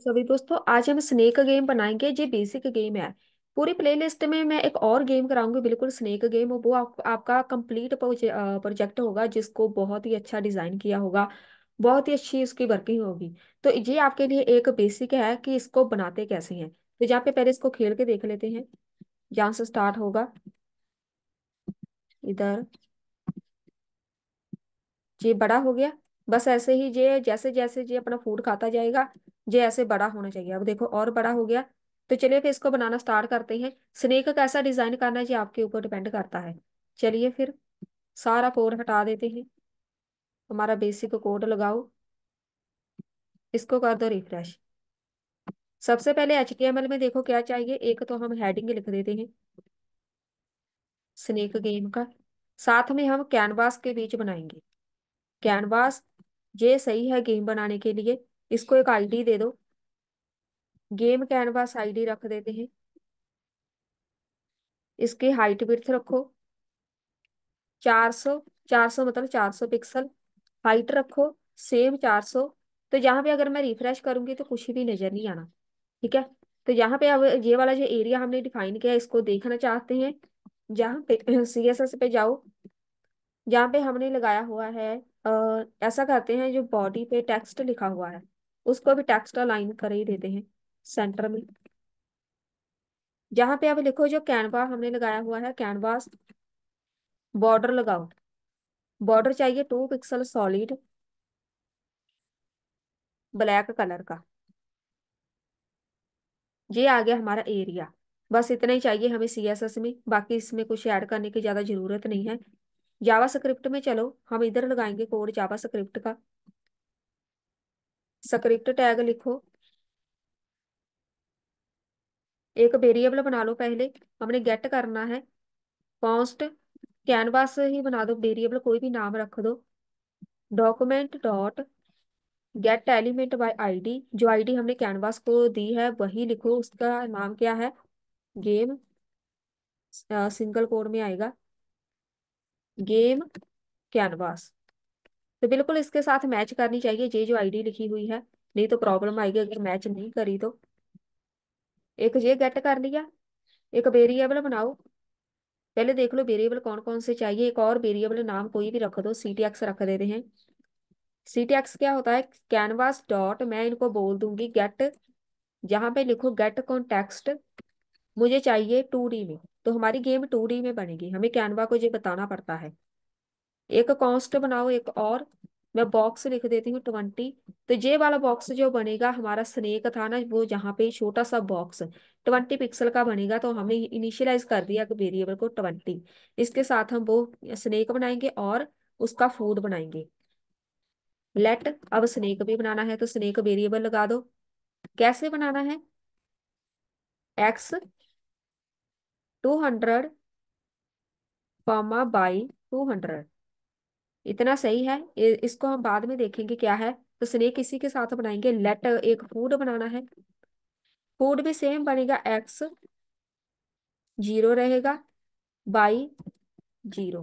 सभी दोस्तों आज हम स्नेक गेम बनाएंगे ये बेसिक गेम है पूरी प्लेलिस्ट में मैं एक और गेम कराऊंगी बिल्कुल स्नेक गेम वो आप, आपका कंप्लीट प्रोजेक्ट होगा जिसको बहुत ही अच्छा डिजाइन किया होगा बहुत ही अच्छी उसकी वर्किंग होगी तो ये आपके लिए एक बेसिक है कि इसको बनाते कैसे हैं तो यहाँ पे पहले इसको खेल के देख लेते हैं जहां से स्टार्ट होगा इधर ये बड़ा हो गया बस ऐसे ही जे जैसे जैसे जे अपना फूड खाता जाएगा जे ऐसे बड़ा होना चाहिए अब देखो और बड़ा हो गया तो चलिए फिर इसको बनाना स्टार्ट करते हैं स्नेक कैसा डिजाइन करना है जी आपके ऊपर डिपेंड करता है चलिए फिर सारा कोड हटा देते हैं हमारा बेसिक कोड लगाओ इसको कर दो रिफ्रेश सबसे पहले एच में देखो क्या चाहिए एक तो हम हेडिंग लिख देते हैं स्नेक गेम का साथ में हम कैनवास के बीच बनाएंगे कैनवास ये सही है गेम बनाने के लिए इसको एक आईडी दे दो गेम कैनवास आईडी रख देते हैं इसकी हाइट बिर्थ रखो 400 400 मतलब 400 पिक्सल हाइट रखो सेम 400 तो यहाँ पे अगर मैं रिफ्रेश करूंगी तो कुछ भी नजर नहीं आना ठीक है तो यहाँ पे अब ये वाला जो एरिया हमने डिफाइन किया इसको देखना चाहते हैं जहाँ पे सी एस एस पे जाओ जहाँ पे हमने लगाया हुआ है ऐसा करते हैं जो बॉडी पे टेक्स्ट लिखा हुआ है उसको भी टेक्स्ट अलाइन कर ही देते हैं सेंटर में जहां पे आप लिखो जो कैनवा हमने लगाया हुआ है कैनवास बॉर्डर लगाओ बॉर्डर चाहिए two pixel solid black colour का ये आ गया हमारा एरिया बस इतना ही चाहिए हमें सीएसएस में बाकी इसमें कुछ ऐड करने की ज़्यादा ज़रूरत नहीं है जावा स्क्रिप्ट में चलो हम इधर लगाएंगे कोड जावा स्क्रिप्ट का स्क्रिप्ट टैग लिखो एक वेरिएबल बना लो पहले हमने गेट करना है कॉन्स्ट कैनवास ही बना दो वेरिएबल कोई भी नाम रख दो document dot get element by ID जो आईडी हमने कैनवास को दी है वही लिखो उसका नाम क्या है गेम सिंगल कोड में आएगा गेम कैनवास तो बिल्कुल इसके साथ मैच करनी चाहिए ये जो आईडी लिखी हुई है नहीं तो प्रॉब्लम आएगी अगर मैच नहीं करी तो एक ये गेट कर लिया एक वेरिएबल बनाओ पहले देख लो वेरिएबल कौन कौन से चाहिए एक और वेरिएबल नाम कोई भी रख दो सी टी एक्स रख देते हैं सी टी एक्स क्या होता है कैनवास डॉट मैं इनको बोल दूंगी गेट जहां पे लिखो गेट कॉन्टेक्स्ट मुझे चाहिए टू डी में तो हमारी गेम टू डी में बनेगी हमें कैनवा को ये बताना पड़ता है एक कॉन्स्ट बनाओ एक और मैं बॉक्स लिख देती हूँ ट्वेंटी तो ये वाला बॉक्स जो बनेगा हमारा स्नेक था ना वो जहाँ पे छोटा सा बॉक्स ट्वेंटी पिक्सल का बनेगा तो हमने इनिशियलाइज कर दिया वेरिएबल को ट्वेंटी इसके साथ हम वो स्नेक बनाएंगे और उसका फूड बनाएंगे लेट अब स्नेक भी बनाना है तो स्नेक वेरिएबल लगा दो कैसे बनाना है X two hundred comma Y two hundred इतना सही है इसको हम बाद में देखेंगे क्या है तो स्नेक किसी के साथ बनाएंगे लेट एक फूड बनाना है फूड भी सेम बनेगा एक्स जीरो रहेगा बाई जीरो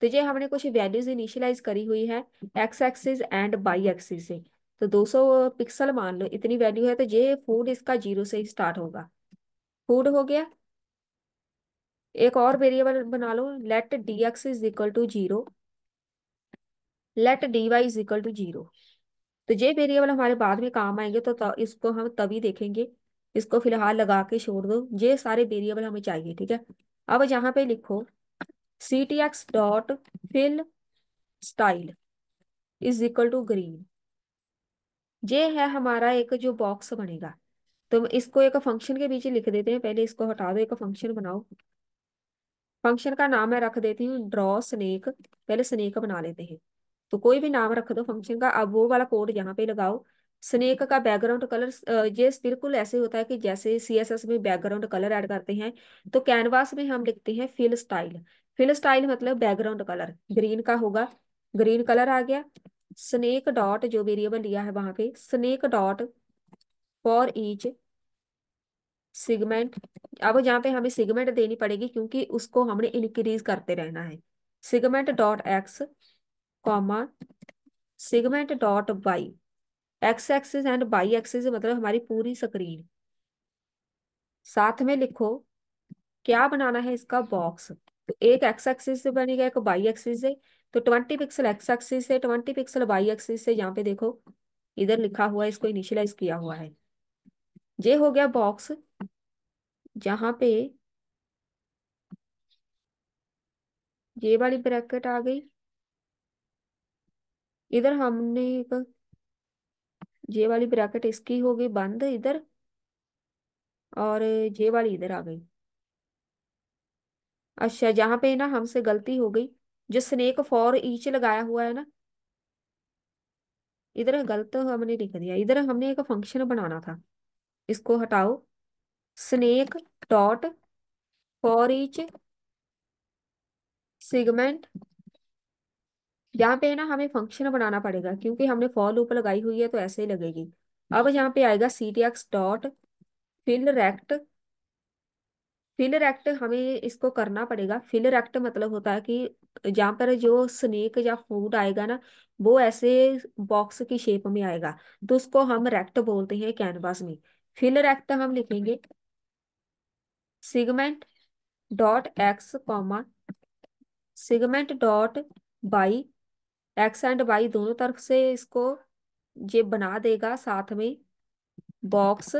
तो ये हमने कुछ वैल्यूज इनिशियलाइज करी हुई है X axis and Y axis से तो 200 पिक्सल मान लो इतनी वैल्यू है तो ये फूड इसका जीरो से ही स्टार्ट होगा फूड हो गया एक और वेरिएबल बना लो let D X is equal to zero let D Y is equal to zero तो ये वेरिएबल हमारे बाद में काम आएंगे तो, इसको हम तभी देखेंगे इसको फिलहाल लगा के छोड़ दो ये सारे वेरिएबल हमें चाहिए ठीक है अब यहाँ पे लिखो C T X dot fill style is equal to green ये है हमारा एक जो बॉक्स बनेगा तो इसको एक फंक्शन के बीच लिख देते हैं पहले इसको हटा दो एक फंक्शन बनाओ फंक्शन का नाम मैं रख देती हूँ ड्रॉ स्नेक पहले स्नेक बना लेते हैं तो कोई भी नाम रख दो फंक्शन का अब वो वाला कोड यहाँ पे लगाओ स्नेक का बैकग्राउंड कलर ये बिल्कुल ऐसे होता है कि जैसे एस में बैकग्राउंड कलर ऐड करते हैं तो कैनवास में हम लिखते हैं फिल स्टाइल फिल स्टाइल मतलब बैकग्राउंड कलर ग्रीन का होगा ग्रीन कलर आ गया स्नेक डॉट जो वेरिएबल लिया है वहां पे snake dot for each segment अब यहाँ पे हमें सिगमेंट देनी पड़ेगी क्योंकि उसको हमने इनक्रीज करते रहना है segment dot X comma segment dot Y X axis and Y axis मतलब हमारी पूरी स्क्रीन साथ में लिखो क्या बनाना है इसका बॉक्स तो एक एक्स एक्सिस से बनेगा एक वाई एक्सिस से तो ट्वेंटी पिक्सल एक्स एक्सिस से ट्वेंटी पिक्सल वाई एक्सिस से यहाँ पे देखो इधर लिखा हुआ है इसको इनिशियलाइज किया हुआ है ये हो गया बॉक्स जहां पे ये वाली ब्रैकेट आ गई इधर हमने एक ये वाली ब्रैकेट इसकी हो गई बंद इधर और ये वाली इधर आ गई अच्छा जहां पे ना हमसे गलती हो गई जो स्नेक फॉर ईच लगाया हुआ है ना इधर गलत हमने लिख दिया इधर हमने एक फंक्शन बनाना था इसको हटाओ snake dot for each segment यहाँ पे है ना हमें फंक्शन बनाना पड़ेगा क्योंकि हमने फॉर लूप लगाई हुई है तो ऐसे ही लगेगी अब यहाँ पे आएगा C T X dot fill rect fill rect हमें इसको करना पड़ेगा फिल रेक्ट मतलब होता है कि जहाँ पर जो स्नेक या फूड आएगा ना वो ऐसे बॉक्स की शेप में आएगा तो उसको हम रेक्ट बोलते हैं कैनवास में फिलर एक्ट हम लिखेंगे segment dot X comma segment dot Y X and Y दोनों तरफ से इसको ये बना देगा साथ में box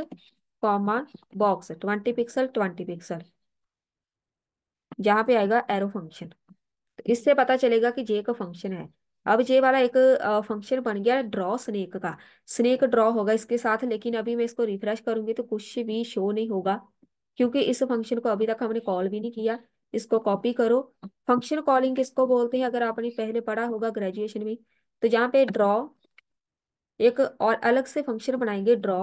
comma box twenty pixel twenty pixel यहाँ पे आएगा एरो फंक्शन तो इससे पता चलेगा कि जे का फंक्शन है अब ये वाला एक फंक्शन बन गया ड्रॉ स्नेक का स्नेक ड्रॉ होगा इसके साथ लेकिन अभी मैं इसको रिफ्रेश करूंगी तो कुछ भी शो नहीं होगा क्योंकि इस फंक्शन को अभी तक हमने कॉल भी नहीं किया इसको कॉपी करो फंक्शन कॉलिंग किसको बोलते हैं अगर आपने पहले पढ़ा होगा ग्रेजुएशन में तो यहाँ पे ड्रॉ एक और अलग से फंक्शन बनाएंगे ड्रॉ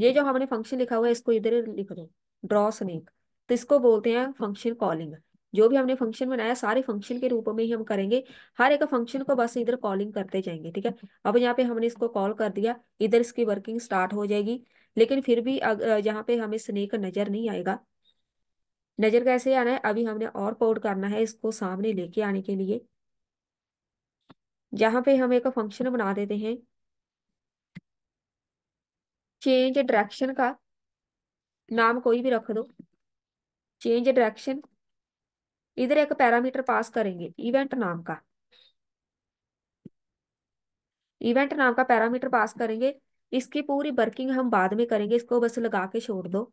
ये जो हमने फंक्शन लिखा हुआ है इसको इधर लिख दो ड्रॉ स्नेक तो इसको बोलते हैं फंक्शन कॉलिंग जो भी हमने फंक्शन बनाया सारे फंक्शन के रूप में ही हम करेंगे हर एक फंक्शन को बस इधर कॉलिंग करते जाएंगे ठीक है अब यहाँ पे हमने इसको कॉल कर दिया इधर इसकी वर्किंग स्टार्ट हो जाएगी लेकिन फिर भी यहाँ पे हमें स्नेक नजर नहीं आएगा नजर कैसे आना है अभी हमने और कोड करना है इसको सामने लेके आने के लिए जहां पे हम एक फंक्शन बना देते हैं चेंज डायरेक्शन का नाम कोई भी रख दो चेंज डायरेक्शन इधर एक पैरामीटर पास करेंगे इवेंट नाम का इवेंट नाम का पैरामीटर पास करेंगे इसकी पूरी वर्किंग हम बाद में करेंगे इसको बस लगा के छोड़ दो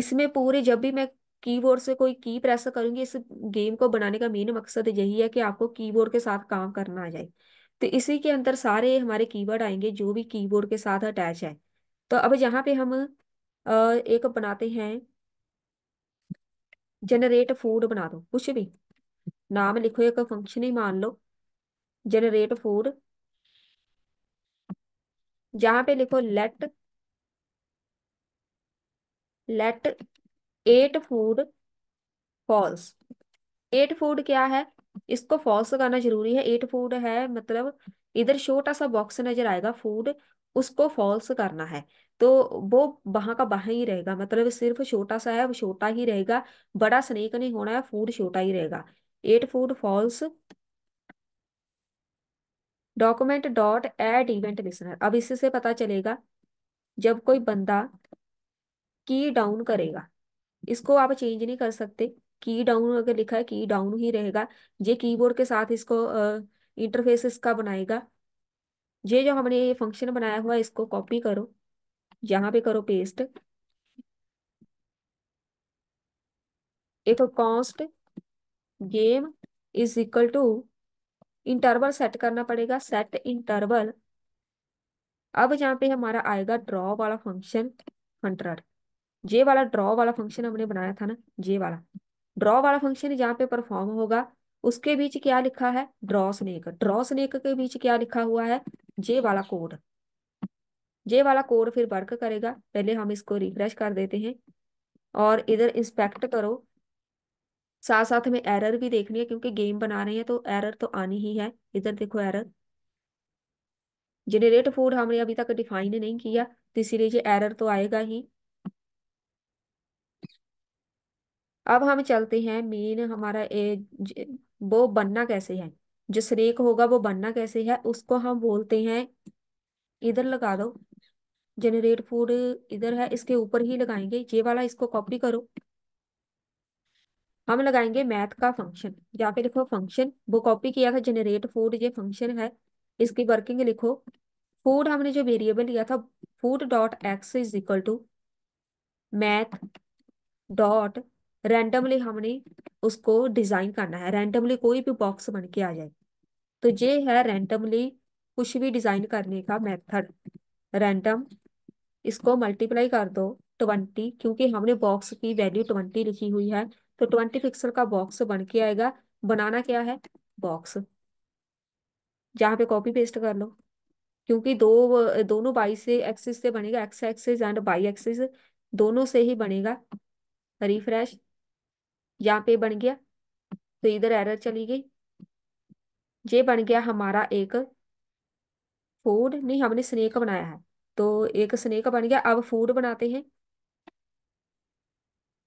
इसमें पूरी जब भी मैं कीबोर्ड से कोई की प्रेस करूंगी इस गेम को बनाने का मेन मकसद यही है कि आपको कीबोर्ड के साथ काम करना आ जाए तो इसी के अंदर सारे हमारे कीवर्ड आएंगे जो भी कीबोर्ड के साथ अटैच है तो अब यहाँ पे हम एक बनाते हैं जनरेट फूड बना दो कुछ भी नाम लिखो एक फंक्शन ही मान लो जनरेट फूड जहां पे लिखो let let ate food false ate food क्या है इसको फॉल्स करना जरूरी है एट फूड है मतलब इधर छोटा सा बॉक्स नजर आएगा फूड उसको फॉल्स करना है तो वो वहां का वहां ही रहेगा मतलब सिर्फ छोटा सा है वो छोटा ही रहेगा बड़ा स्नेक नहीं होना है फूड छोटा ही रहेगा ate food false document dot add event listener अब इससे पता चलेगा जब कोई बंदा की डाउन करेगा इसको आप चेंज नहीं कर सकते की डाउन अगर लिखा है की डाउन ही रहेगा ये कीबोर्ड के साथ इसको इंटरफेस इसका बनाएगा ये जो हमने ये फंक्शन बनाया हुआ है इसको कॉपी करो यहां पे करो paste if const game is equal to interval set करना पड़ेगा सेट इंटरवल अब यहाँ पे हमारा आएगा ड्रॉ वाला फंक्शन हंड्रेड जे वाला ड्रॉ वाला फंक्शन हमने बनाया था ना जे वाला ड्रॉ वाला फंक्शन यहाँ पे परफॉर्म होगा उसके बीच क्या लिखा है ड्रॉ स्नेक ड्रॉ स्नेक के बीच क्या लिखा हुआ है जे वाला कोड ये वाला कोड फिर वर्क करेगा पहले हम इसको रिफ्रेश कर देते हैं और इधर इंस्पेक्ट करो साथ साथ हमें एरर भी देखनी है क्योंकि गेम बना रहे हैं तो एरर तो आनी ही है इधर देखो एरर जनरेट फूड हमने अभी तक डिफाइन नहीं किया तो इसीलिए ये एरर तो आएगा ही अब हम चलते हैं मेन हमारा ए, वो बनना कैसे है जो स्नेक होगा वो बनना कैसे है उसको हम बोलते हैं इधर लगा दो जनरेट फूड इधर है इसके ऊपर ही लगाएंगे ये वाला इसको कॉपी करो हम लगाएंगे मैथ का फंक्शन यहाँ पे लिखो फंक्शन वो कॉपी किया था जनरेट फूड ये फंक्शन है इसकी वर्किंग लिखो फूड हमने जो वेरिएबल लिया था food dot X is equal to math dot randomly हमने उसको डिजाइन करना है रैंडमली कोई भी बॉक्स बन के आ जाए तो ये है रैंडमली कुछ भी डिजाइन करने का मेथड रैंडम इसको मल्टीप्लाई कर दो ट्वेंटी क्योंकि हमने बॉक्स की वैल्यू ट्वेंटी लिखी हुई है तो ट्वेंटी पिक्सल का बॉक्स बन के आएगा बनाना क्या है बॉक्स जहाँ पे कॉपी पेस्ट कर लो क्योंकि दो दोनों बाई से एक्सिस से बनेगा X axis and Y axis दोनों से ही बनेगा रिफ्रेश यहाँ पे बन गया तो इधर एरर चली गई ये बन गया हमारा एक फूड नहीं हमने स्नेक बनाया है तो एक स्नेक बन गया अब फूड बनाते हैं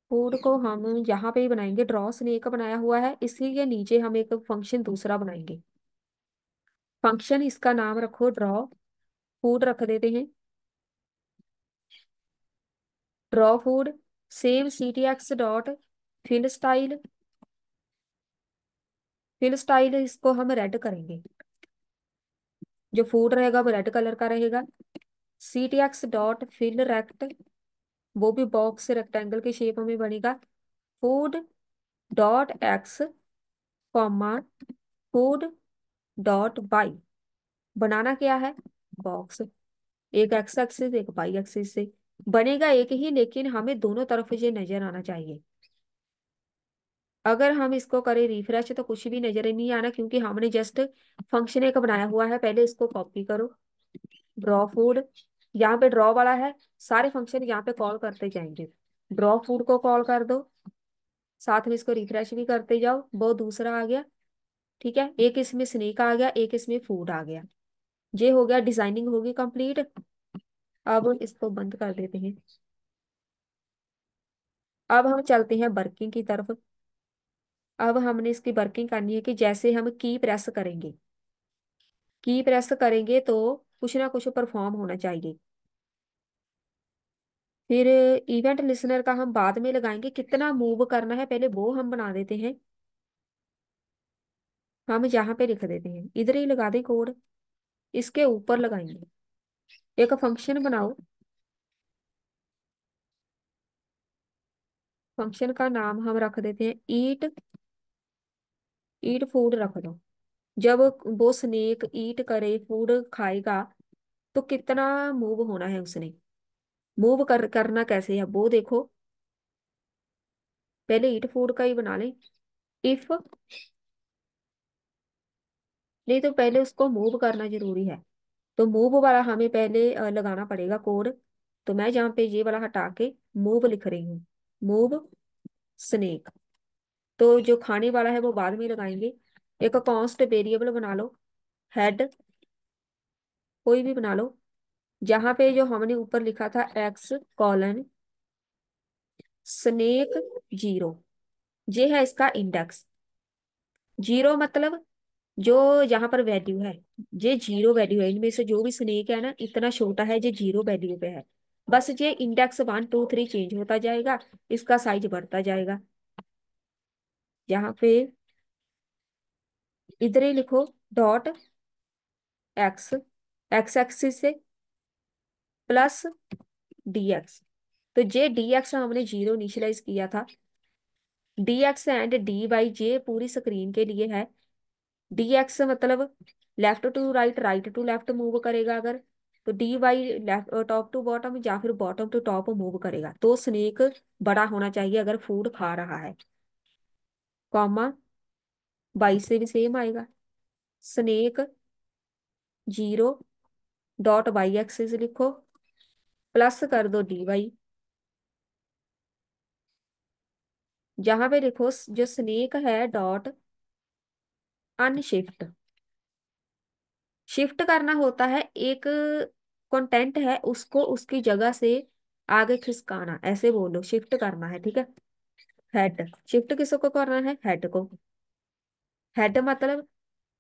फूड को हम यहाँ पे ही बनाएंगे ड्रॉ स्नेक बनाया हुआ है इसी के नीचे हम एक फंक्शन दूसरा बनाएंगे फंक्शन इसका नाम रखो ड्रॉ फूड रख देते हैं draw food same C T X dot fill style fill style इसको हम रेड करेंगे जो फूड रहेगा वो रेड कलर का रहेगा C T X dot fill rect वो भी बॉक्स रेक्टेंगल के शेप में बनेगा food dot X comma food dot Y बनाना क्या है बॉक्स एक एक्स एक्सिस एक वाई एक्सिस से बनेगा एक ही लेकिन हमें दोनों तरफ ये नजर आना चाहिए अगर हम इसको करें रिफ्रेश तो कुछ भी नजर नहीं आना क्योंकि हमने जस्ट फंक्शन एक बनाया हुआ है पहले इसको कॉपी करो ड्रॉ फूड यहाँ पे ड्रॉ वाला है सारे फंक्शन यहाँ पे कॉल करते जाएंगे ड्रॉ फूड को कॉल कर दो साथ में इसको रिफ्रेश भी करते जाओ वो दूसरा आ गया ठीक है एक इसमें स्नेक आ गया एक इसमें फूड आ गया ये हो गया डिजाइनिंग होगी कंप्लीट अब इसको बंद कर देते हैं अब हम चलते हैं वर्किंग की तरफ अब हमने इसकी वर्किंग करनी है कि जैसे हम की प्रेस करेंगे की प्रेस करेंगे तो कुछ ना कुछ परफॉर्म होना चाहिए फिर इवेंट लिसनर का हम बाद में लगाएंगे कितना मूव करना है पहले वो हम बना देते हैं हम यहाँ पे लिख देते हैं इधर ही लगा दें कोड इसके ऊपर लगाएंगे एक फंक्शन बनाओ फंक्शन का नाम हम रख देते हैं ईट ईट फूड रख दो जब वो स्नेक ईट करे फूड खाएगा तो कितना मूव होना है उसने मूव कर करना कैसे है वो देखो पहले ईट फूड का ही बना ले इफ नहीं तो पहले उसको मूव करना जरूरी है तो मूव वाला हमें पहले लगाना पड़ेगा कोड तो मैं जहां पे ये वाला हटा के मूव लिख रही हूँ मूव स्नेक तो जो खाने वाला है वो बाद में लगाएंगे एक कॉन्स्ट वेरिएबल बना लो हेड कोई भी बना लो जहां पे जो हमने ऊपर लिखा था एक्स कॉलन स्नेक जीरो ये है इसका इंडेक्स जीरो मतलब जो यहाँ पर वैल्यू है ये जीरो वैल्यू है इनमें से जो भी स्नेक है ना इतना छोटा है ये जीरो वैल्यू पे है बस ये index one two three change होता जाएगा इसका साइज बढ़ता जाएगा यहाँ पे इधर ही लिखो डॉट एक्स एक्स एक्सिस से प्लस डीएक्स तो जे डीएक्स एक्स हमने जीरो इनिशियलाइज किया था डीएक्स एंड डी वाई जे पूरी स्क्रीन के लिए है डीएक्स मतलब left to right right to left move करेगा अगर तो D Y left top to bottom या फिर बॉटम टू टॉप मूव करेगा तो स्नेक बड़ा होना चाहिए अगर फूड खा रहा है कॉमा बाई से भी सेम आएगा snake zero dot Y axis लिखो प्लस कर दो डी वाई जहां पे लिखो जो स्नेक है डॉट अनशिफ्ट शिफ्ट करना होता है एक कंटेंट है उसको उसकी जगह से आगे खिसकाना ऐसे बोलो शिफ्ट करना है ठीक है हेड शिफ्ट किसको करना है हेड को हेड मतलब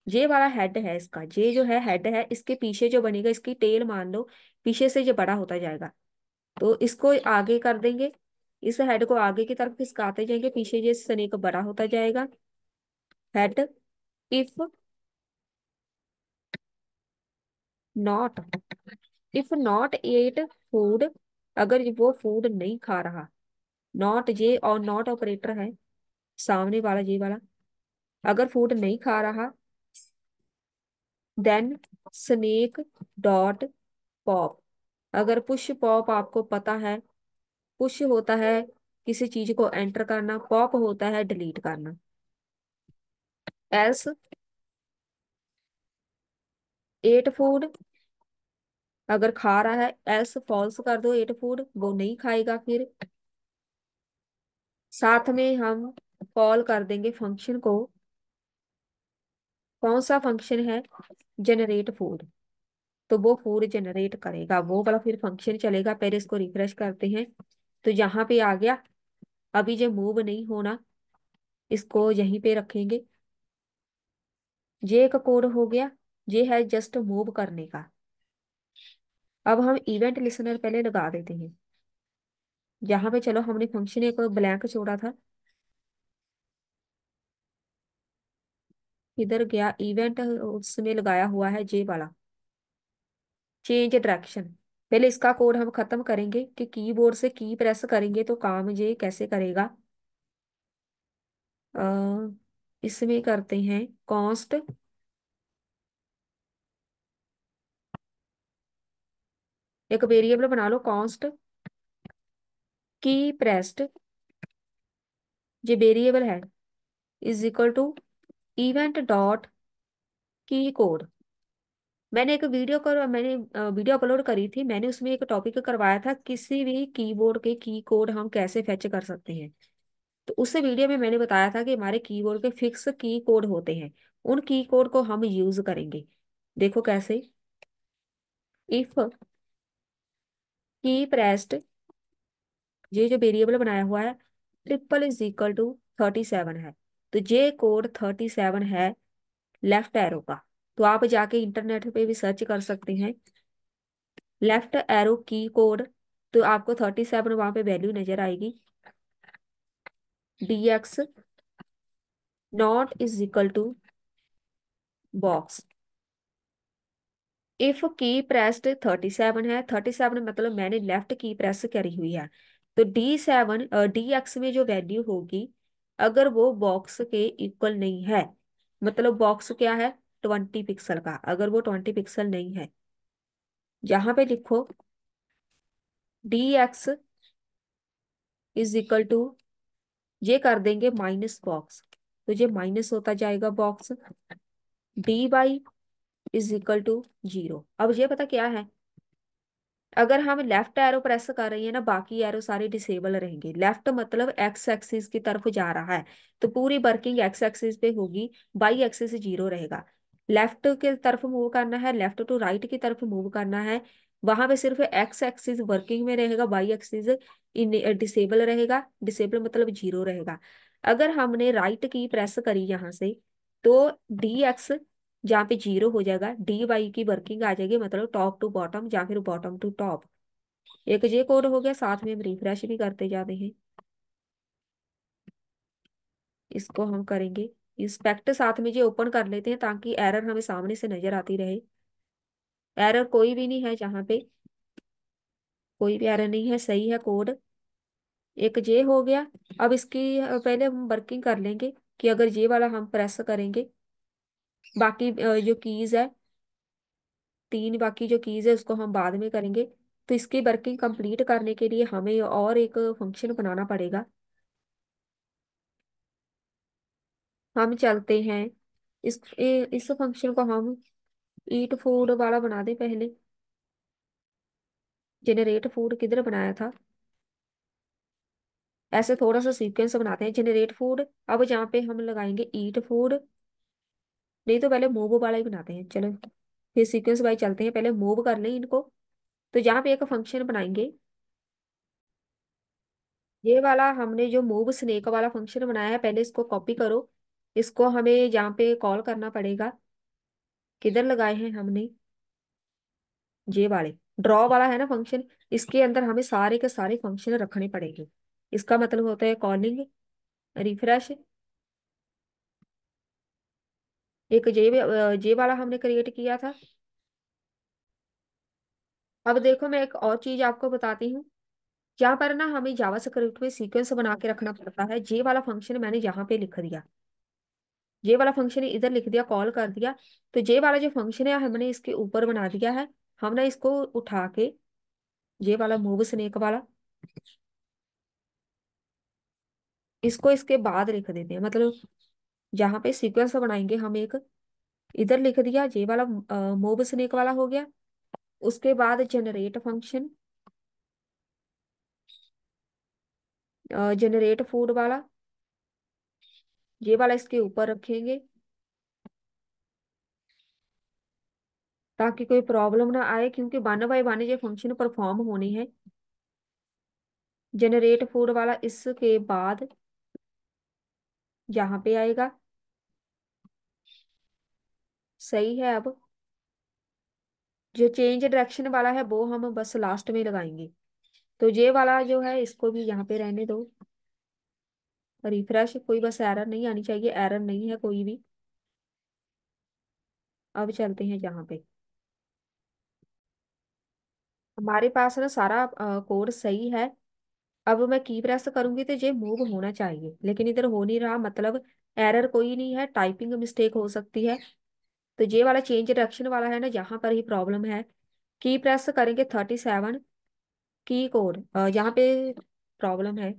ये वाला हेड है इसका ये जो है हेड है इसके पीछे जो बनेगा इसकी टेल मान लो पीछे से ये बड़ा होता जाएगा तो इसको आगे कर देंगे इस हेड को आगे की तरफ खिसकाते जाएंगे पीछे ये स्नेक बड़ा होता जाएगा head if not if not ate food अगर वो फूड नहीं खा रहा नॉट ये और नॉट ऑपरेटर है सामने वाला ये वाला अगर फूड नहीं खा रहा देन स्नेक डॉट पॉप अगर पुश पॉप आपको पता है पुश होता है किसी चीज को एंटर करना पॉप होता है डिलीट करना एल्स एट फूड अगर खा रहा है एल्स फॉल्स कर दो एट फूड वो नहीं खाएगा फिर साथ में हम कॉल कर देंगे फंक्शन को कौन सा फंक्शन है जनरेट फूड तो वो फूड जनरेट करेगा वो वाला फिर फंक्शन चलेगा पहले इसको रिफ्रेश करते हैं तो यहाँ पे आ गया अभी जो मूव नहीं होना इसको यहीं पे रखेंगे ये एक कोड हो गया ये है जस्ट मूव करने का अब हम इवेंट लिसनर पहले लगा देते हैं यहाँ पे चलो हमने फंक्शन एक ब्लैंक छोड़ा था इधर गया इवेंट उसमें लगाया हुआ है जे वाला चेंज डायरेक्शन पहले इसका कोड हम खत्म करेंगे कि कीबोर्ड से की प्रेस करेंगे तो काम ये कैसे करेगा इसमें करते हैं कॉन्स्ट एक वेरिएबल बना लो कॉन्स्ट की प्रेस्ड जो वेरिएबल है is equal to event dot key code मैंने एक वीडियो कर मैंने वीडियो अपलोड करी थी मैंने उसमें एक टॉपिक करवाया था किसी भी कीबोर्ड के की कोड हम कैसे फेच कर सकते हैं तो उस वीडियो में मैंने बताया था कि हमारे कीबोर्ड के फिक्स की कोड होते हैं उन की कोड को हम यूज करेंगे देखो कैसे इफ की प्रेस्ड ये जो वेरिएबल बनाया हुआ है triple is equal to thirty seven है तो जे कोड थर्टी सेवन है लेफ्ट एरो का तो आप जाके इंटरनेट पे भी सर्च कर सकते हैं लेफ्ट एरो की कोड तो आपको थर्टी सेवन वहां पे वैल्यू नजर आएगी D X not is equal to box if key pressed thirty seven है थर्टी सेवन मतलब मैंने लेफ्ट की प्रेस करी हुई है तो डी सेवन डी एक्स में जो वैल्यू होगी अगर वो बॉक्स के इक्वल नहीं है मतलब बॉक्स क्या है ट्वेंटी पिक्सल का अगर वो ट्वेंटी पिक्सल नहीं है यहां पे लिखो D X is equal to ये कर देंगे माइनस बॉक्स तो ये माइनस होता जाएगा box D Y is equal to zero अब ये पता क्या है अगर हम लेफ्ट एरो प्रेस कर रहे हैं ना बाकी एरो सारे डिसेबल रहेंगे लेफ्ट मतलब एक्स एक्सिस की तरफ जा रहा है तो पूरी वर्किंग एक्स एक्सिस पे होगी बाई एक्सिस जीरो रहेगा लेफ्ट के तरफ मूव करना है लेफ्ट टू राइट की तरफ मूव करना है वहां पे सिर्फ एक्स एक्सिस वर्किंग में रहेगा बाई एक्सिस डिसेबल रहेगा डिसेबल मतलब जीरो रहेगा अगर हमने राइट की प्रेस करी यहाँ से तो डी एक्स जहाँ पे जीरो हो जाएगा डी वाई की वर्किंग आ जाएगी मतलब टॉप टू बॉटम या फिर बॉटम टू टॉप एक जे कोड हो गया साथ में हम रिफ्रेश भी करते जाते हैं इसको हम करेंगे इंस्पेक्ट साथ में जो ओपन कर लेते हैं ताकि एरर हमें सामने से नजर आती रहे एरर कोई भी नहीं है जहां पे कोई भी एरर नहीं है सही है कोड एक जे हो गया अब इसकी पहले हम वर्किंग कर लेंगे कि अगर जे वाला हम प्रेस करेंगे बाकी जो कीज है तीन बाकी जो कीज है उसको हम बाद में करेंगे तो इसकी वर्किंग कंप्लीट करने के लिए हमें और एक फंक्शन बनाना पड़ेगा हम चलते हैं इस ए, इस फंक्शन को हम ईट फूड वाला बना दे पहले जेनरेट फूड किधर बनाया था ऐसे थोड़ा सा सीक्वेंस बनाते हैं जेनरेट फूड अब यहाँ पे हम लगाएंगे ईट फूड नहीं तो पहले मूव वाला ही बनाते हैं चलो फिर सीक्वेंस वाइज चलते हैं पहले मूव कर लें इनको तो यहाँ पे एक फंक्शन बनाएंगे ये वाला हमने जो मूव स्नेक वाला फंक्शन बनाया है पहले इसको कॉपी करो इसको हमें यहाँ पे कॉल करना पड़ेगा किधर लगाए हैं हमने ये वाले ड्रॉ वाला है ना फंक्शन इसके अंदर हमें सारे के सारे फंक्शन रखने पड़ेंगे इसका मतलब होता है कॉलिंग रिफ्रेश एक जे जे वाला हमने क्रिएट किया था अब देखो मैं एक और चीज आपको बताती हूँ यहाँ पर ना हमें जावा में सीक्वेंस बना के रखना पड़ता है जे वाला फंक्शन मैंने यहाँ पे लिख दिया जे वाला फंक्शन इधर लिख दिया कॉल कर दिया तो जे वाला जो फंक्शन है हमने इसके ऊपर बना दिया है हमने इसको उठा के जे वाला मूव स्नेक वाला इसको इसके बाद लिख देते हैं मतलब यहाँ पे सीक्वेंस बनाएंगे हम एक इधर लिख दिया ये वाला मोब स्नेक वाला हो गया उसके बाद जनरेट फंक्शन जनरेट फूड वाला ये वाला इसके ऊपर रखेंगे ताकि कोई प्रॉब्लम ना आए क्योंकि वन बाय वन ये फंक्शन परफॉर्म होने हैं जनरेट फूड वाला इसके बाद यहाँ पे आएगा सही है अब जो चेंज डायरेक्शन वाला है वो हम बस लास्ट में लगाएंगे तो ये वाला जो है इसको भी यहाँ पे रहने दो रिफ्रेश कोई बस एरर नहीं आनी चाहिए एरर नहीं है कोई भी अब चलते हैं यहाँ पे हमारे पास ना सारा कोड सही है अब मैं की प्रेस करूंगी तो ये मूव होना चाहिए लेकिन इधर हो नहीं रहा मतलब एरर कोई नहीं है टाइपिंग मिस्टेक हो सकती है तो ये वाला चेंज डायरेक्शन वाला है ना यहाँ पर ही प्रॉब्लम है की प्रेस करेंगे थर्टी सेवन की कोड यहाँ पे प्रॉब्लम है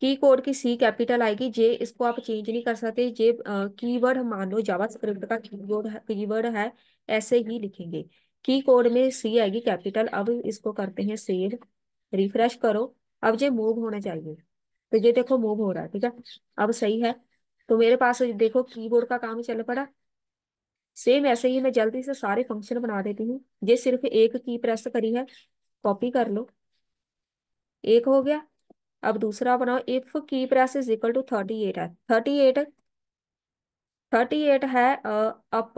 की कोड की सी कैपिटल आएगी जे इसको आप चेंज नहीं कर सकते जे कीवर्ड मान लो जावा स्क्रिप्ट का कीवर्ड कीवर्ड है ऐसे ही लिखेंगे की कोड में सी आएगी कैपिटल अब इसको करते हैं सेव रिफ्रेश करो अब जे मूव होना चाहिए तो ये देखो मूव हो रहा है ठीक है अब सही है तो मेरे पास देखो कीबोर्ड का काम चल पड़ा सेम ऐसे ही मैं जल्दी से सारे फंक्शन बना देती हूँ ये सिर्फ एक की प्रेस करी है कॉपी कर लो एक हो गया अब दूसरा बनाओ if key press is equal to thirty eight है थर्टी एट थर्टी एट है अप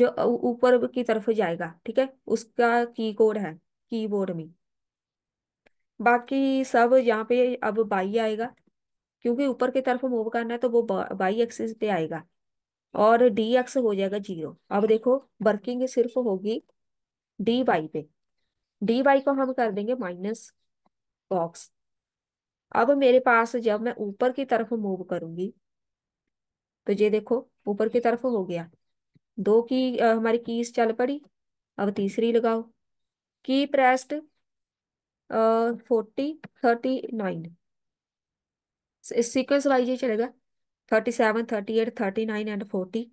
जो ऊपर की तरफ जाएगा ठीक है उसका की कोड है कीबोर्ड में बाकी सब यहाँ पे अब बाई आएगा क्योंकि ऊपर की तरफ मूव करना है तो वो बाई एक्सिस पे आएगा और डी एक्स हो जाएगा जीरो अब देखो वर्किंग सिर्फ होगी डी वाई पे डी वाई को हम कर देंगे माइनस बॉक्स अब मेरे पास जब मैं ऊपर की तरफ मूव करूंगी तो ये देखो ऊपर की तरफ हो गया दो की आ, हमारी कीस चल पड़ी अब तीसरी लगाओ key pressed forty thirty nine sequence wise ये चलेगा thirty seven thirty eight thirty nine and forty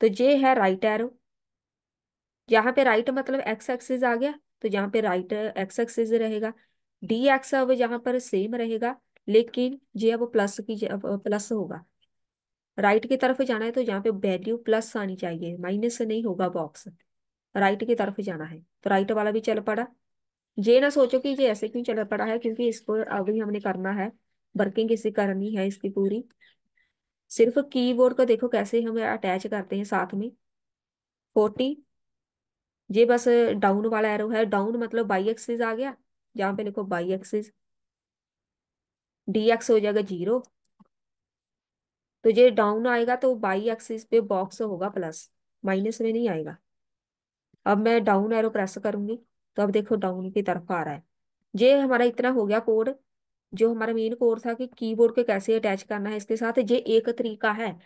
तो ये है राइट एरो यहाँ पे राइट मतलब एक्स एक्सिस आ गया तो यहाँ पे राइट एक्स एक्सिस रहेगा डी एक्स अब यहाँ पर सेम रहेगा लेकिन ये अब प्लस की प्लस होगा राइट की तरफ जाना है तो यहाँ पे वैल्यू प्लस आनी चाहिए माइनस नहीं होगा बॉक्स राइट की तरफ जाना है तो राइट वाला भी चल पड़ा ये ना सोचो कि ये ऐसे क्यों चल पड़ा है क्योंकि इसको अभी हमने करना है वर्किंग इसे करनी है इसकी पूरी सिर्फ कीबोर्ड को देखो कैसे हम अटैच करते हैं साथ में फोर्टी ये बस डाउन वाला एरो है डाउन मतलब बाई एक्सिस आ गया यहाँ पे लिखो बाई एक्सिस डी एक्स हो जाएगा जीरो तो ये डाउन आएगा तो बाई एक्सिस पे बॉक्स होगा प्लस माइनस में नहीं आएगा अब मैं डाउन एरो प्रेस करूंगी तो अब देखो डाउन की तरफ आ रहा है ये हमारा इतना हो गया कोड जो हमारा मेन कोर्स था कि कीबोर्ड को कैसे अटैच करना है इसके साथ ये एक तरीका है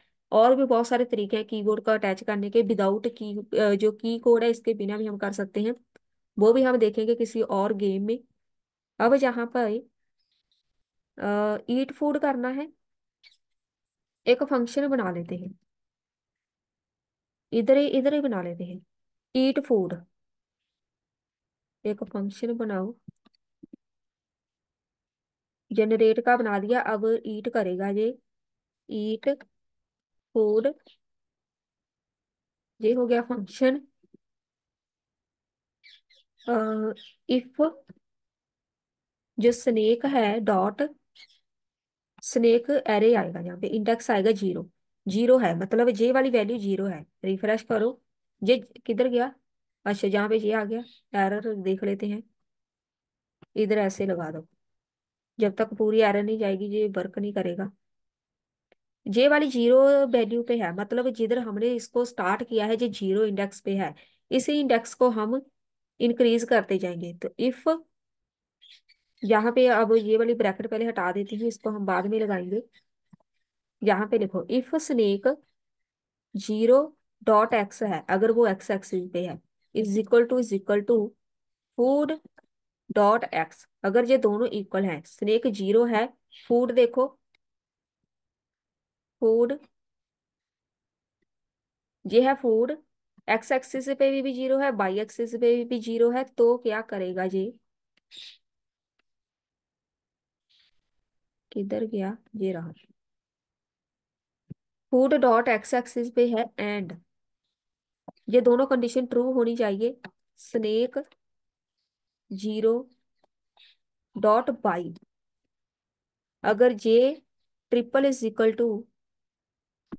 और भी बहुत सारे तरीके हैं कीबोर्ड को अटैच करने के विदाउट की जो की कोड है इसके बिना भी हम कर सकते हैं वो भी हम देखेंगे किसी और गेम में अब जहाँ पर ईट फूड करना है एक फंक्शन बना लेते हैं इधर ही इधर ही बना लेते हैं ईट फूड एक फंक्शन बनाओ जनरेट का बना दिया अब ईट करेगा ये ईट फूड ये हो गया फंक्शन इफ जो स्नेक है डॉट स्नेक एरे आएगा यहाँ पे इंडेक्स आएगा जीरो जीरो है मतलब जे वाली वैल्यू जीरो है रिफ्रेश करो ये किधर गया अच्छा जहाँ पे ये आ गया एरर देख लेते हैं इधर ऐसे लगा दो जब तक पूरी एरर नहीं जाएगी ये वर्क नहीं करेगा जे वाली जीरो वैल्यू पे है मतलब जिधर हमने इसको स्टार्ट किया है ये जीरो इंडेक्स पे है इसी इंडेक्स को हम इंक्रीज करते जाएंगे तो इफ यहाँ पे अब ये वाली ब्रैकेट पहले हटा देती हूँ इसको हम बाद में लगाएंगे यहाँ पे लिखो if snake zero dot X है अगर वो एक्स एक्स पे है is equal to is equal to food dot X अगर ये दोनों इक्वल हैं स्नेक जीरो है फूड देखो फूड ये है फूड एक्स एक्सिस पे भी, भी जीरो है बाई एक्सिस पे भी, भी जीरो है तो क्या करेगा ये किधर गया ये रहा फूड डॉट एक्स एक्सिस पे है एंड ये दोनों कंडीशन ट्रू होनी चाहिए स्नेक जीरो डॉट बाई अगर जे triple is equal to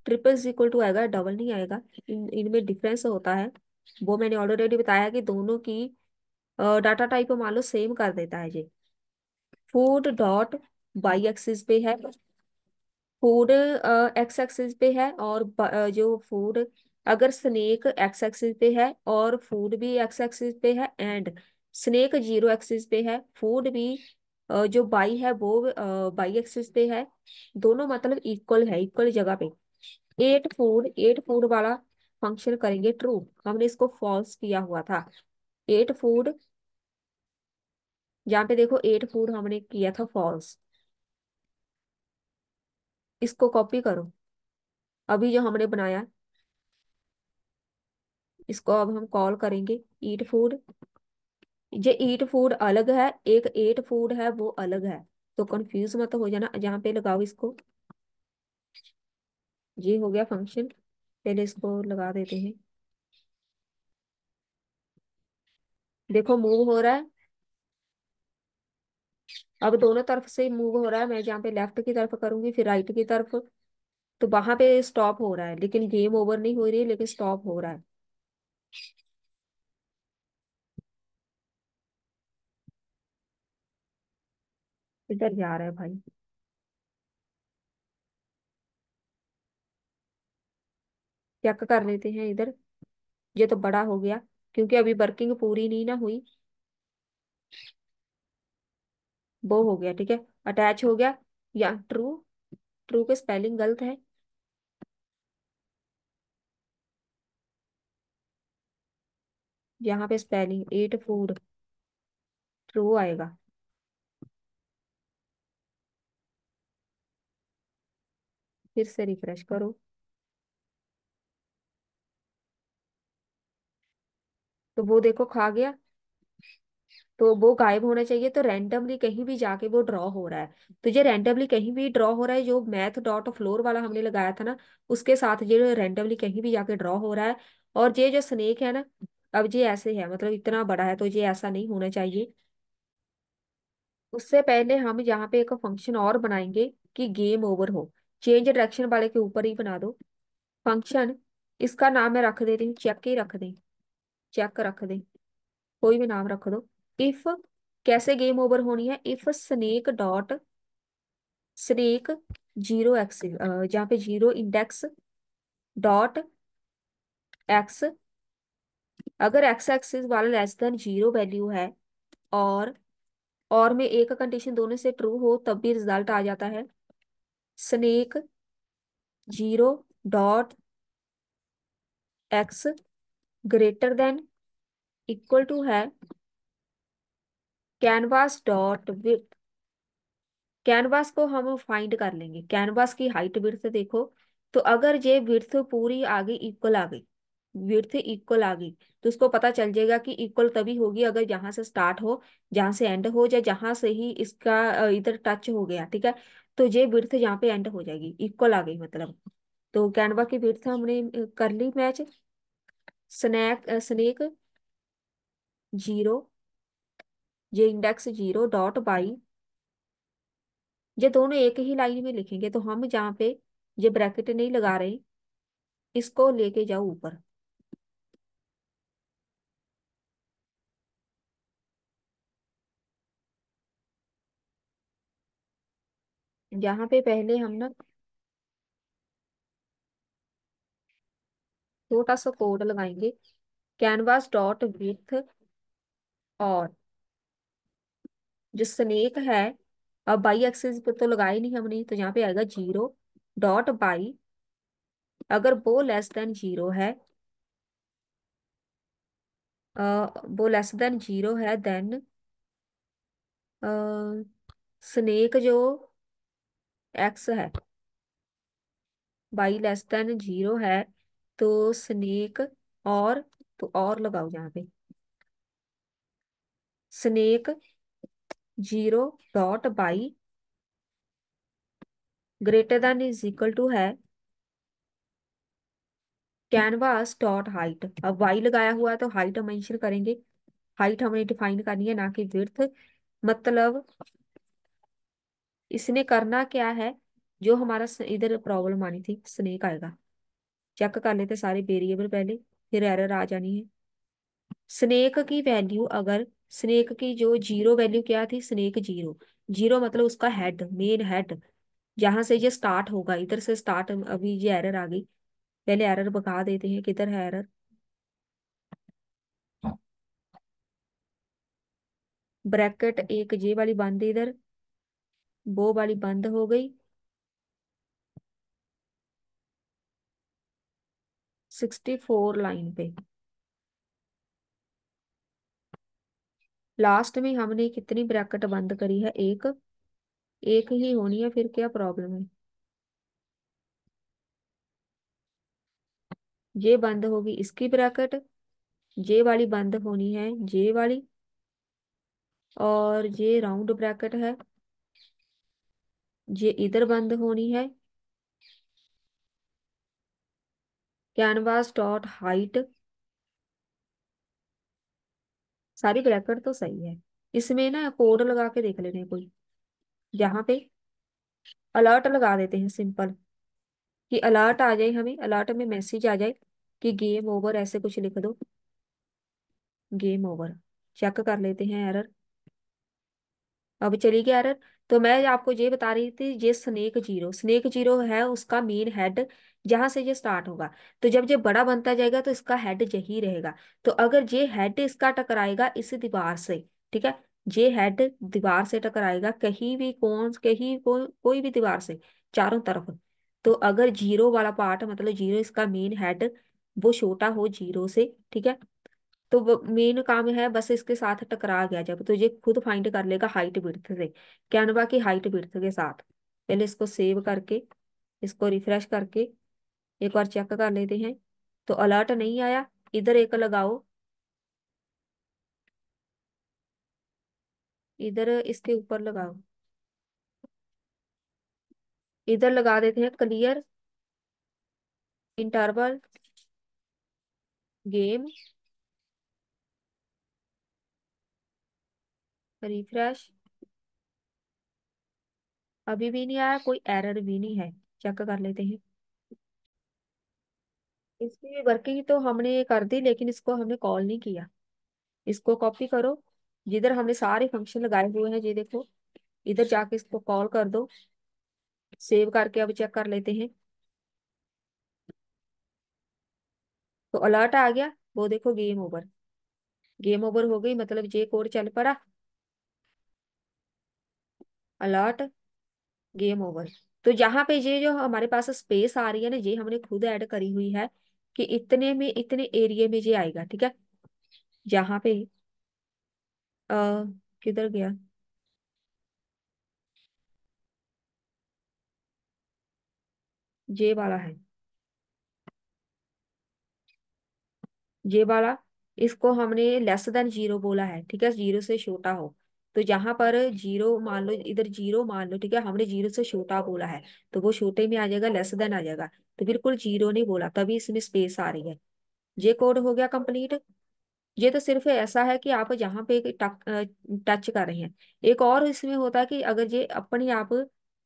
triple is equal to आएगा डबल नहीं आएगा इन इनमें डिफरेंस होता है वो मैंने ऑलरेडी बताया कि दोनों की डाटा टाइप मान लो सेम कर देता है जे फूड डॉट बाई एक्सिस पे है फूड एक्स एक्सिस पे है और जो फूड अगर स्नेक एक्स एक्सिस पे है और फूड भी एक्स एक्सिस पे है एंड स्नेक जीरो एक्सिस पे है फूड भी जो बाई है वो बाई एक्सिस पे है दोनों मतलब इक्वल है इक्वल जगह पे एट फूड एट फूड वाला फंक्शन करेंगे ट्रू हमने इसको फॉल्स किया हुआ था एट फूड यहाँ पे देखो एट फूड हमने किया था फॉल्स इसको कॉपी करो अभी जो हमने बनाया इसको अब हम कॉल करेंगे ईट फूड जो ईट फूड अलग है एक एट फूड है वो अलग है तो कंफ्यूज मत हो जाना जहाँ पे लगाओ इसको ये हो गया फंक्शन पहले इसको लगा देते हैं देखो मूव हो रहा है अब दोनों तरफ से मूव हो रहा है मैं जहाँ पे लेफ्ट की तरफ करूंगी फिर राइट की तरफ तो वहां पे स्टॉप हो रहा है लेकिन गेम ओवर नहीं हो रही है लेकिन स्टॉप हो रहा है इधर जा रहा है भाई चेक कर लेते हैं इधर ये तो बड़ा हो गया क्योंकि अभी वर्किंग पूरी नहीं ना हुई वो हो गया ठीक है अटैच हो गया या ट्रू ट्रू के स्पेलिंग गलत है यहाँ पे स्पेलिंग एट फूड ट्रू आएगा फिर से रिफ्रेश करो तो वो देखो खा गया तो वो गायब होना चाहिए तो रैंडमली कहीं भी जाके वो ड्रॉ हो रहा है तो ये रैंडमली कहीं भी ड्रॉ हो रहा है जो मैथ डॉट फ्लोर वाला हमने लगाया था ना उसके साथ ये रैंडमली कहीं भी जाके ड्रॉ हो रहा है और ये जो स्नेक है ना अब ये ऐसे है मतलब इतना बड़ा है तो ये ऐसा नहीं होना चाहिए उससे पहले हम यहाँ पे एक फंक्शन और बनाएंगे कि गेम ओवर हो चेंज डायरेक्शन वाले के ऊपर ही बना दो फंक्शन इसका नाम मैं रख दे रही चेक ही रख दें चेक रख दें कोई भी नाम रख दो इफ कैसे गेम ओवर होनी है if snake dot snake zero X जहाँ पे जीरो इंडेक्स डॉट एक्स अगर एक्स एक्सिस वाला लेस देन जीरो वैल्यू है और और में एक कंडीशन दोनों से ट्रू हो तब भी रिजल्ट आ जाता है snake zero dot X greater than equal to है कैनवास डॉट विथ कैनवास को हम फाइंड कर लेंगे कैनवास की हाइट विर्थ देखो तो अगर ये विर्थ पूरी आ गई इक्वल आ गई विर्थ इक्वल आ गई तो उसको पता चल जाएगा कि इक्वल तभी होगी अगर यहाँ से स्टार्ट हो जहां से एंड हो या जहां से ही इसका इधर टच हो गया ठीक है तो ये विर्थ यहाँ पे एंड हो जाएगी इक्वल आ गई मतलब तो कैनवा की विर्थ हमने कर ली मैच स्नैक स्नेक जीरो ये इंडेक्स जीरो डॉट बाई ये दोनों एक ही लाइन में लिखेंगे तो हम जहाँ पे ये ब्रैकेट नहीं लगा रहे इसको लेके जाओ ऊपर यहाँ पे पहले हम ना छोटा सा कोड लगाएंगे कैनवास डॉट विथ और जो स्नेक है अब बाई एक्सेस पे तो लगाए नहीं हमने तो यहाँ पे आएगा जीरो डॉट बाई अगर वो लेस देन जीरो है वो लेस देन जीरो है देन स्नेक जो एक्स है वाई लेस देन जीरो है तो स्नेक और तो और लगाओ यहाँ पे snake zero dot Y greater than is equal to है कैनवास डॉट हाइट अब वाई लगाया हुआ है तो हाइट हम मेंशन करेंगे हाइट हमने डिफाइन करनी है ना कि विर्थ मतलब इसने करना क्या है जो हमारा इधर प्रॉब्लम आनी थी स्नेक आएगा चेक कर लेते सारे वेरिएबल पहले फिर एरर आ जानी है स्नेक की वैल्यू अगर स्नेक की जो जीरो वैल्यू क्या थी स्नेक जीरो जीरो मतलब उसका हेड मेन हेड जहां से ये स्टार्ट होगा इधर से स्टार्ट अभी ये एरर आ गई पहले एरर बका देते हैं किधर है एरर ब्रैकेट एक जे वाली बंद इधर वो वाली बंद हो गई सिक्सटी फोर लाइन पे लास्ट में हमने कितनी ब्रैकेट बंद करी है एक एक ही होनी है फिर क्या प्रॉब्लम है ये बंद होगी इसकी ब्रैकेट जे वाली बंद होनी है जे वाली और ये राउंड ब्रैकेट है ये इधर बंद होनी है कैनवास डॉट हाइट सारी ब्रैकेट तो सही है इसमें ना कोड लगा के देख लेने कोई यहाँ पे अलर्ट लगा देते हैं सिंपल कि अलर्ट आ जाए हमें अलर्ट में मैसेज आ जाए कि गेम ओवर ऐसे कुछ लिख दो गेम ओवर चेक कर लेते हैं एरर अब चली गई एरर तो मैं आपको ये बता रही थी ये स्नेक जीरो स्नेक जीरो है उसका मेन हेड जहां से ये स्टार्ट होगा तो जब ये बड़ा बनता जाएगा तो इसका हेड यही रहेगा तो अगर ये हेड इसका टकराएगा इस दीवार से ठीक है ये हेड दीवार से टकराएगा कहीं भी कौन कहीं को, कोई भी दीवार से चारों तरफ तो अगर जीरो वाला पार्ट मतलब जीरो इसका मेन हेड वो छोटा हो जीरो से ठीक है तो मेन काम है बस इसके साथ टकरा गया जब तो ये खुद फाइंड कर लेगा हाइट विड्थ से कैनवा की हाइट विड्थ के साथ पहले इसको सेव करके इसको रिफ्रेश करके एक बार चेक कर लेते हैं तो अलर्ट नहीं आया इधर एक लगाओ इधर इसके ऊपर लगाओ इधर लगा देते हैं क्लियर इंटरवल गेम रिफ्रेश अभी भी नहीं आया कोई एरर भी नहीं है चेक कर लेते हैं इसकी वर्किंग तो हमने कर दी लेकिन इसको हमने कॉल नहीं किया इसको कॉपी करो जिधर हमने सारे फंक्शन लगाए हुए हैं ये देखो इधर जाके इसको कॉल कर दो सेव करके अब चेक कर लेते हैं तो अलर्ट आ गया वो देखो गेम ओवर गेम ओवर हो गई मतलब ये कोड चल पड़ा अलॉट गेम ओवर तो यहाँ पे ये जो हमारे पास स्पेस आ रही है ना ये हमने खुद ऐड करी हुई है कि इतने में इतने एरिया में ये आएगा ठीक है यहाँ पे किधर गया ये वाला है ये वाला इसको हमने लेस देन जीरो बोला है ठीक है जीरो से छोटा हो तो यहाँ पर जीरो मान लो इधर जीरो मान लो ठीक है हमने जीरो से छोटा बोला है तो वो छोटे में आ जाएगा लेस देन आ जाएगा तो बिल्कुल जीरो नहीं बोला तभी इसमें स्पेस आ रही है ये कोड हो गया कंप्लीट ये तो सिर्फ ऐसा है कि आप यहाँ पे टच कर रहे हैं एक और इसमें होता है कि अगर ये अपने आप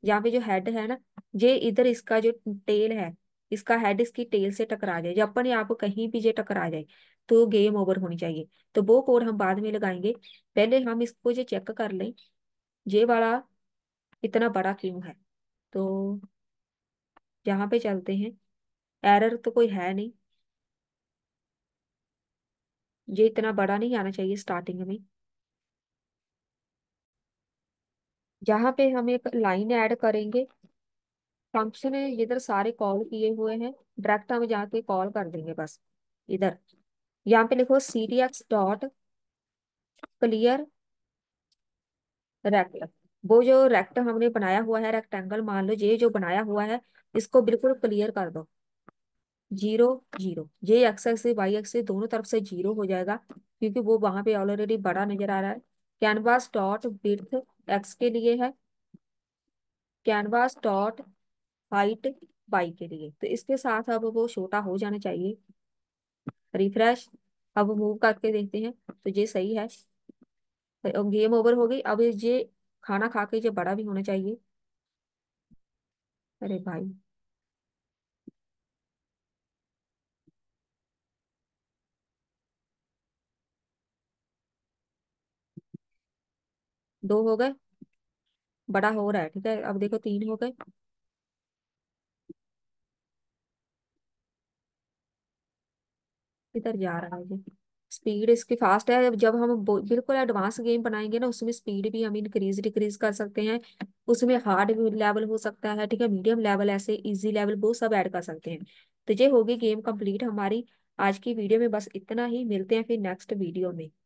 यहाँ पे जो हेड है ना ये इधर इसका जो टेल है इसका हेड इसकी टेल से टकरा जाए या अपने आप कहीं भी ये टकरा जाए तो गेम ओवर होनी चाहिए तो वो कोड हम बाद में लगाएंगे पहले हम इसको जो चेक कर लें ये वाला इतना बड़ा क्यों है तो यहाँ पे चलते हैं एरर तो कोई है नहीं ये इतना बड़ा नहीं आना चाहिए स्टार्टिंग में यहाँ पे हम एक लाइन ऐड करेंगे फंक्शन इधर सारे कॉल किए हुए हैं डायरेक्ट हम जाके कॉल कर देंगे बस इधर यहाँ पे लिखो C D X dot clear rect वो जो रेक्ट हमने बनाया हुआ है रेक्टेंगल मान लो ये जो बनाया हुआ है इसको बिल्कुल क्लियर कर दो जीरो जीरो ये एक्स एक्स वाई एक्स दोनों तरफ से जीरो हो जाएगा क्योंकि वो वहां पे ऑलरेडी बड़ा नजर आ रहा है कैनवास डॉट विथ एक्स के लिए है कैनवास डॉट हाइट वाई के लिए तो इसके साथ अब वो छोटा हो जाना चाहिए रिफ्रेश अब मूव करके देखते हैं तो ये सही है गेम ओवर हो गई अब ये खाना खा के ये बड़ा भी होना चाहिए अरे भाई दो हो गए बड़ा हो रहा है ठीक है अब देखो तीन हो गए किधर जा रहा है ये स्पीड इसकी फास्ट है जब हम बिल्कुल एडवांस गेम बनाएंगे ना उसमें स्पीड भी हम इंक्रीज डिक्रीज कर सकते हैं उसमें हार्ड लेवल हो सकता है ठीक है मीडियम लेवल ऐसे इजी लेवल वो सब ऐड कर सकते हैं तो ये होगी गेम कंप्लीट हमारी आज की वीडियो में बस इतना ही मिलते हैं फिर नेक्स्ट वीडियो में